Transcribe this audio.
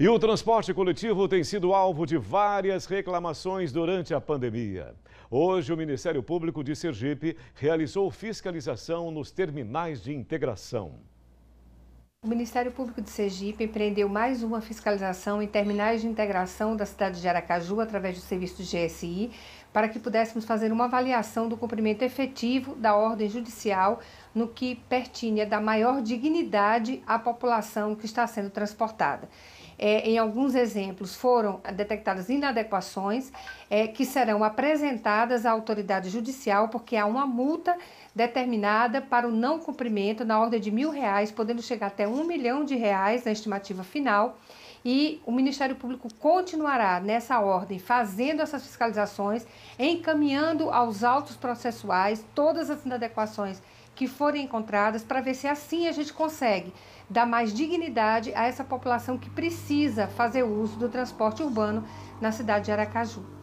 E o transporte coletivo tem sido alvo de várias reclamações durante a pandemia. Hoje, o Ministério Público de Sergipe realizou fiscalização nos terminais de integração. O Ministério Público de Sergipe empreendeu mais uma fiscalização em terminais de integração da cidade de Aracaju através do serviço do GSI, para que pudéssemos fazer uma avaliação do cumprimento efetivo da ordem judicial no que pertinha da maior dignidade à população que está sendo transportada é, em alguns exemplos, foram detectadas inadequações é, que serão apresentadas à autoridade judicial, porque há uma multa determinada para o não cumprimento na ordem de mil reais, podendo chegar até um milhão de reais na estimativa final. E o Ministério Público continuará nessa ordem, fazendo essas fiscalizações, encaminhando aos autos processuais todas as inadequações que forem encontradas para ver se assim a gente consegue dar mais dignidade a essa população que precisa fazer uso do transporte urbano na cidade de Aracaju.